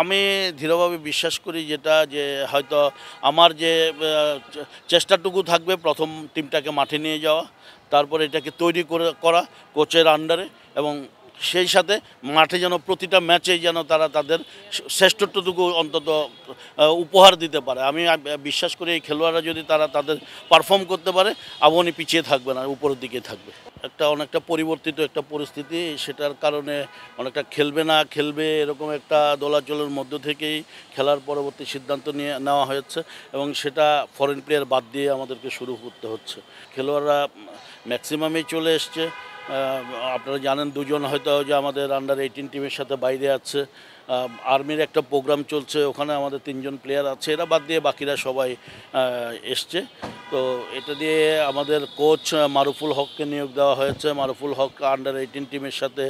আমি দৃঢ়ভাবে বিশ্বাস করি যেটা যে হয়তো আমার যে চেষ্টাটুকু থাকবে প্রথম টিমটাকে মাঠে নিয়ে যাওয়া তারপরে এটাকে তৈরি করে করা কোচের আন্ডারে এবং সেই সাথে মাঠে যেন প্রতিটা ম্যাচেই যেন তারা তাদের শ্রেষ্ঠত্বটুকু অন্তত উপহার দিতে পারে আমি বিশ্বাস করি এই খেলোয়াড়রা যদি তারা তাদের পারফর্ম করতে পারে আবহানি পিছিয়ে থাকবে না উপরের দিকে থাকবে একটা অনেকটা পরিবর্তিত একটা পরিস্থিতি সেটার কারণে অনেকটা খেলবে না খেলবে এরকম একটা দোলাচলের মধ্য থেকেই খেলার পরবর্তী সিদ্ধান্ত নিয়ে নেওয়া হয়েছে এবং সেটা ফরেন প্লেয়ার বাদ দিয়ে আমাদেরকে শুরু করতে হচ্ছে খেলোয়াড়রা ম্যাক্সিমামই চলে এসছে আপনারা জানেন দুজন হয়তো যে আমাদের আন্ডার এইটিন টিমের সাথে বাইরে আছে আর্মির একটা প্রোগ্রাম চলছে ওখানে আমাদের তিনজন প্লেয়ার আছে এরা বাদ দিয়ে বাকিরা সবাই এসছে তো এটা দিয়ে আমাদের কোচ মারুফুল হককে নিয়োগ দেওয়া হয়েছে মারুফুল হক আন্ডার এইটিন টিমের সাথে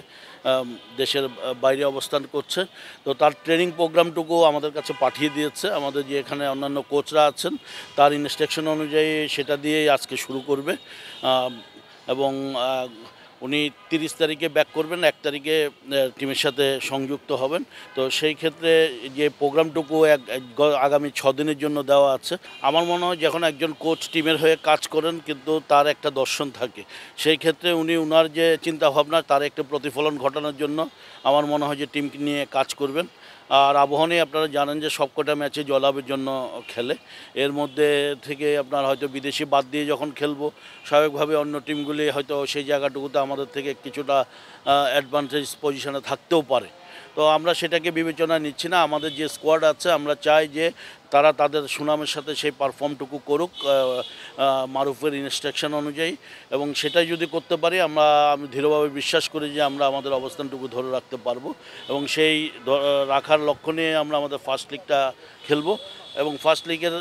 দেশের বাইরে অবস্থান করছে তো তার ট্রেনিং প্রোগ্রামটুকু আমাদের কাছে পাঠিয়ে দিয়েছে আমাদের যে এখানে অন্যান্য কোচরা আছেন তার ইনস্ট্রাকশন অনুযায়ী সেটা দিয়েই আজকে শুরু করবে এবং উনি তিরিশ তারিখে ব্যাক করবেন এক তারিখে টিমের সাথে সংযুক্ত হবেন তো সেই ক্ষেত্রে যে প্রোগ্রামটুকু এক আগামী দিনের জন্য দেওয়া আছে আমার মনে হয় যখন একজন কোচ টিমের হয়ে কাজ করেন কিন্তু তার একটা দর্শন থাকে সেই ক্ষেত্রে উনি উনার যে চিন্তাভাবনা তার একটা প্রতিফলন ঘটানোর জন্য আমার মনে হয় যে টিমকে নিয়ে কাজ করবেন আর আবহাওয়া আপনারা জানেন যে সবকটা ম্যাচে জলাবের জন্য খেলে এর মধ্যে থেকে আপনার হয়তো বিদেশি বাদ দিয়ে যখন খেলবো স্বাভাবিকভাবে অন্য টিমগুলি হয়তো সেই জায়গাটুকুতে আমাদের থেকে কিছুটা অ্যাডভান্টেজ পজিশনে থাকতেও পারে তো আমরা সেটাকে বিবেচনা নিচ্ছি না আমাদের যে স্কোয়াড আছে আমরা চাই যে তারা তাদের সুনামের সাথে সেই পারফর্মটুকু করুক মারুফের ইনস্ট্রাকশন অনুযায়ী এবং সেটাই যদি করতে পারি আমরা আমি দৃঢ়ভাবে বিশ্বাস করি যে আমরা আমাদের অবস্থানটুকু ধরে রাখতে পারবো এবং সেই রাখার লক্ষ্য নিয়ে আমরা আমাদের ফার্স্ট লিগটা খেলবো এবং ফার্স্ট লিগের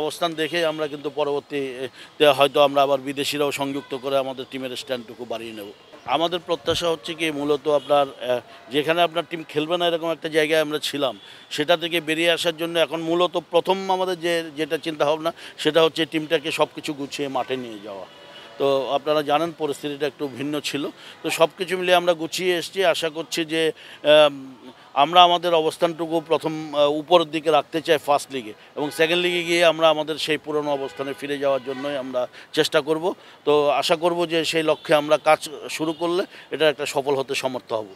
অবস্থান দেখে আমরা কিন্তু পরবর্তীতে হয়তো আমরা আবার বিদেশিরাও সংযুক্ত করে আমাদের টিমের স্ট্যান্ডটুকু বাড়িয়ে নেব আমাদের প্রত্যাশা হচ্ছে কি মূলত আপনার যেখানে আপনার টিম খেলবে না এরকম একটা জায়গায় আমরা ছিলাম সেটা থেকে বেরিয়ে আসার জন্য এখন মূলত প্রথম আমাদের যে যেটা চিন্তা ভাবনা সেটা হচ্ছে টিমটাকে সব কিছু গুছিয়ে মাঠে নিয়ে যাওয়া তো আপনারা জানেন পরিস্থিতিটা একটু ভিন্ন ছিল তো সব কিছু মিলিয়ে আমরা গুছিয়ে এসছি আশা করছি যে আমরা আমাদের অবস্থানটুকু প্রথম উপরের দিকে রাখতে চাই ফার্স্ট লিগে এবং সেকেন্ড লিগে গিয়ে আমরা আমাদের সেই পুরনো অবস্থানে ফিরে যাওয়ার জন্যই আমরা চেষ্টা করব তো আশা করব যে সেই লক্ষ্যে আমরা কাজ শুরু করলে এটা একটা সফল হতে সমর্থ হব